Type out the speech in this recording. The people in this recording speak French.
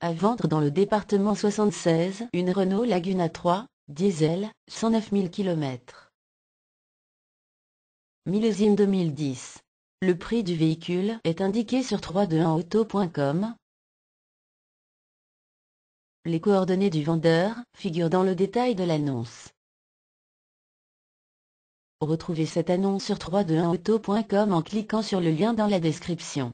À vendre dans le département 76 une Renault Laguna 3, diesel, 109 000 km. Millésime 2010. Le prix du véhicule est indiqué sur 321auto.com. Les coordonnées du vendeur figurent dans le détail de l'annonce. Retrouvez cette annonce sur 321auto.com en cliquant sur le lien dans la description.